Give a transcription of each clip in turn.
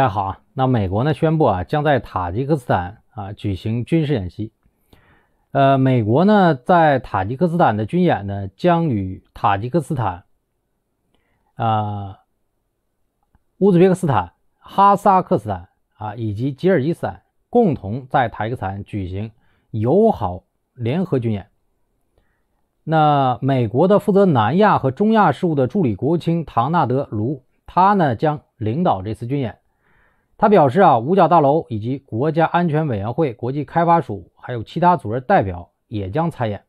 大家好啊，那美国呢宣布啊，将在塔吉克斯坦啊举行军事演习。呃，美国呢在塔吉克斯坦的军演呢，将与塔吉克斯坦、啊乌兹别克斯坦、哈萨克斯坦啊以及吉尔吉斯坦共同在塔吉克斯坦举行友好联合军演。那美国的负责南亚和中亚事务的助理国务卿唐纳德·卢，他呢将领导这次军演。他表示啊，五角大楼以及国家安全委员会、国际开发署还有其他组织代表也将参演。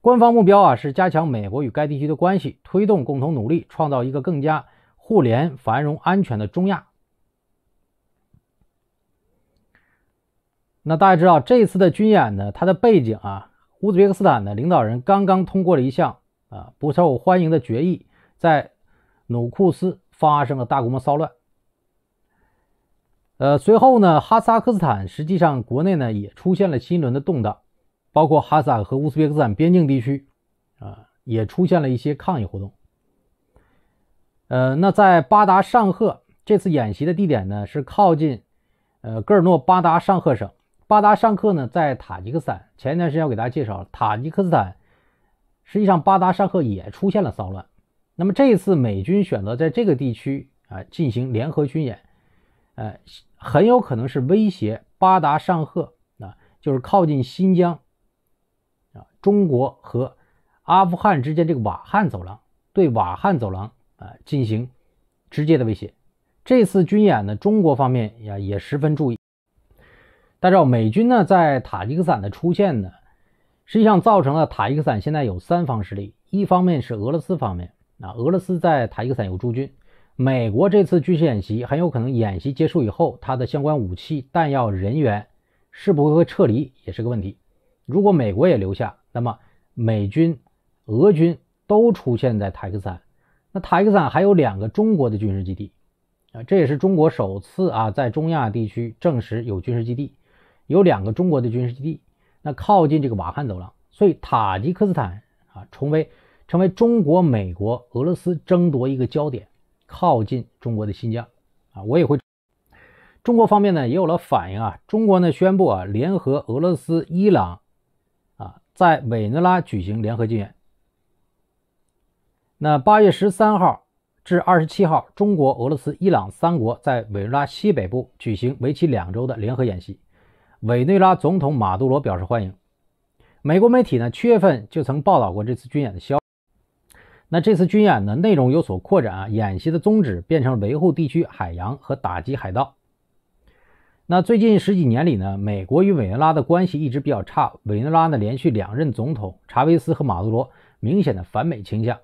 官方目标啊是加强美国与该地区的关系，推动共同努力，创造一个更加互联、繁荣、安全的中亚。那大家知道，这次的军演呢，它的背景啊，乌兹别克斯坦的领导人刚刚通过了一项啊不受欢迎的决议，在努库斯发生了大规模骚乱。呃，随后呢，哈萨克斯坦实际上国内呢也出现了新一轮的动荡，包括哈萨克和乌兹别克斯坦边境地区，啊，也出现了一些抗议活动。呃，那在巴达尚赫这次演习的地点呢是靠近，呃，戈尔诺巴达尚赫省。巴达尚赫呢，在塔吉克斯坦前一段时间要给大家介绍，塔吉克斯坦实际上巴达尚赫也出现了骚乱。那么这一次美军选择在这个地区啊进行联合军演。呃，很有可能是威胁巴达尚赫啊，就是靠近新疆啊，中国和阿富汗之间这个瓦罕走廊，对瓦罕走廊啊进行直接的威胁。这次军演呢，中国方面呀也十分注意。大家知道，美军呢在塔吉克斯坦的出现呢，实际上造成了塔吉克斯坦现在有三方势力，一方面是俄罗斯方面啊，俄罗斯在塔吉克斯坦有驻军。美国这次军事演习很有可能，演习结束以后，它的相关武器、弹药、人员是不会会撤离，也是个问题。如果美国也留下，那么美军、俄军都出现在塔克斯坦，那塔克斯坦还有两个中国的军事基地，啊，这也是中国首次啊在中亚地区证实有军事基地，有两个中国的军事基地，那靠近这个瓦罕走廊，所以塔吉克斯坦啊成为成为中国、美国、俄罗斯争夺一个焦点。靠近中国的新疆，啊，我也会。中国方面呢也有了反应啊，中国呢宣布啊联合俄罗斯、伊朗，啊在委内拉举行联合军演。那八月十三号至二十七号，中国、俄罗斯、伊朗三国在委内拉西北部举行为期两周的联合演习。委内拉总统马杜罗表示欢迎。美国媒体呢七月份就曾报道过这次军演的消息。那这次军演呢，内容有所扩展啊，演习的宗旨变成维护地区海洋和打击海盗。那最近十几年里呢，美国与委内拉的关系一直比较差。委内拉呢，连续两任总统查韦斯和马杜罗明显的反美倾向，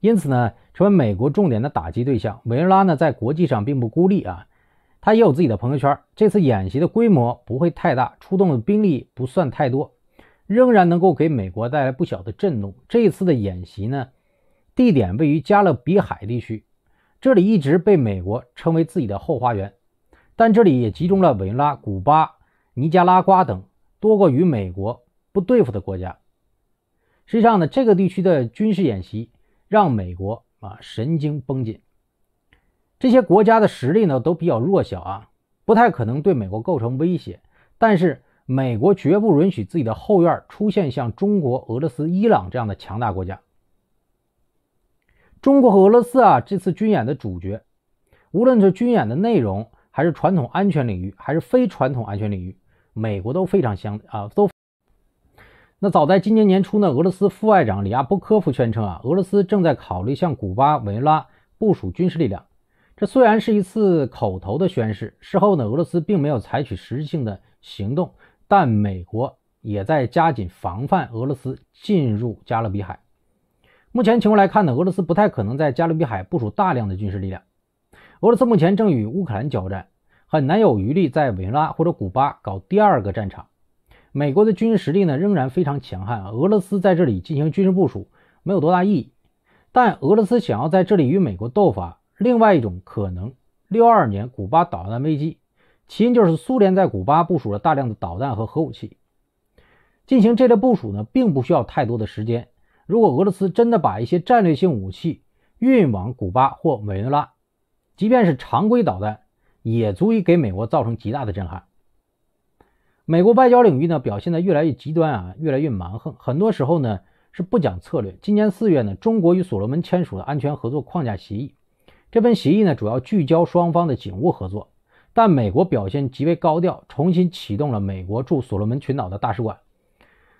因此呢，成为美国重点的打击对象。委内拉呢，在国际上并不孤立啊，他也有自己的朋友圈。这次演习的规模不会太大，出动的兵力不算太多，仍然能够给美国带来不小的震动。这一次的演习呢。地点位于加勒比海地区，这里一直被美国称为自己的后花园，但这里也集中了委拉古巴、尼加拉瓜等多个与美国不对付的国家。实际上呢，这个地区的军事演习让美国啊神经绷紧。这些国家的实力呢都比较弱小啊，不太可能对美国构成威胁。但是美国绝不允许自己的后院出现像中国、俄罗斯、伊朗这样的强大国家。中国和俄罗斯啊，这次军演的主角，无论是军演的内容，还是传统安全领域，还是非传统安全领域，美国都非常相啊都。那早在今年年初呢，俄罗斯副外长里亚波科夫宣称啊，俄罗斯正在考虑向古巴、委拉部署军事力量。这虽然是一次口头的宣誓，事后呢，俄罗斯并没有采取实质性的行动，但美国也在加紧防范俄罗斯进入加勒比海。目前情况来看呢，俄罗斯不太可能在加勒比海部署大量的军事力量。俄罗斯目前正与乌克兰交战，很难有余力在委内拉或者古巴搞第二个战场。美国的军事实力呢仍然非常强悍，俄罗斯在这里进行军事部署没有多大意义。但俄罗斯想要在这里与美国斗法，另外一种可能，六二年古巴导弹危机，起因就是苏联在古巴部署了大量的导弹和核武器。进行这类部署呢，并不需要太多的时间。如果俄罗斯真的把一些战略性武器运往古巴或委内瑞拉，即便是常规导弹，也足以给美国造成极大的震撼。美国外交领域呢，表现得越来越极端啊，越来越蛮横，很多时候呢是不讲策略。今年四月呢，中国与所罗门签署的安全合作框架协议，这份协议呢主要聚焦双方的警务合作，但美国表现极为高调，重新启动了美国驻所罗门群岛的大使馆。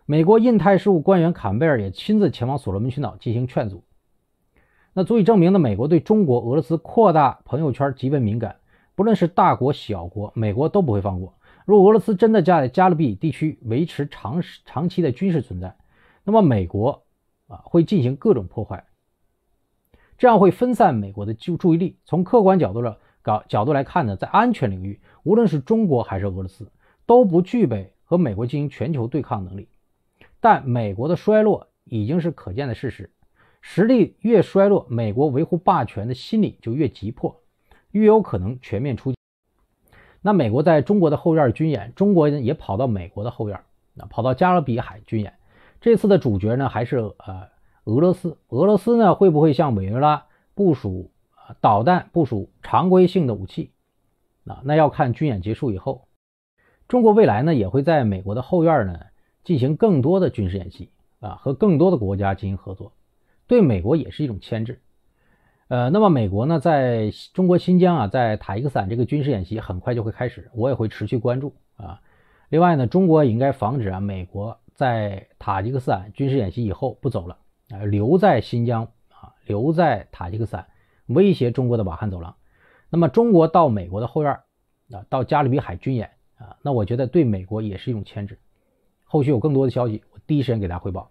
美国印太事务官员坎贝尔也亲自前往所罗门群岛进行劝阻，那足以证明呢，美国对中国、俄罗斯扩大朋友圈极为敏感，不论是大国、小国，美国都不会放过。如果俄罗斯真的在加勒比地区维持长长期的军事存在，那么美国啊会进行各种破坏，这样会分散美国的注注意力。从客观角度上角角度来看呢，在安全领域，无论是中国还是俄罗斯，都不具备和美国进行全球对抗能力。但美国的衰落已经是可见的事实，实力越衰落，美国维护霸权的心理就越急迫，越有可能全面出击。那美国在中国的后院军演，中国人也跑到美国的后院，那跑到加勒比海军演。这次的主角呢，还是呃俄罗斯。俄罗斯呢，会不会向委内瑞拉部署导弹、部署常规性的武器？啊，那要看军演结束以后，中国未来呢，也会在美国的后院呢。进行更多的军事演习啊，和更多的国家进行合作，对美国也是一种牵制。呃，那么美国呢，在中国新疆啊，在塔吉克斯坦这个军事演习很快就会开始，我也会持续关注啊。另外呢，中国也应该防止啊，美国在塔吉克斯坦军事演习以后不走了，啊，留在新疆啊，留在塔吉克斯坦威胁中国的瓦罕走廊。那么中国到美国的后院啊，到加勒比海军演啊，那我觉得对美国也是一种牵制。后续有更多的消息，我第一时间给大家汇报。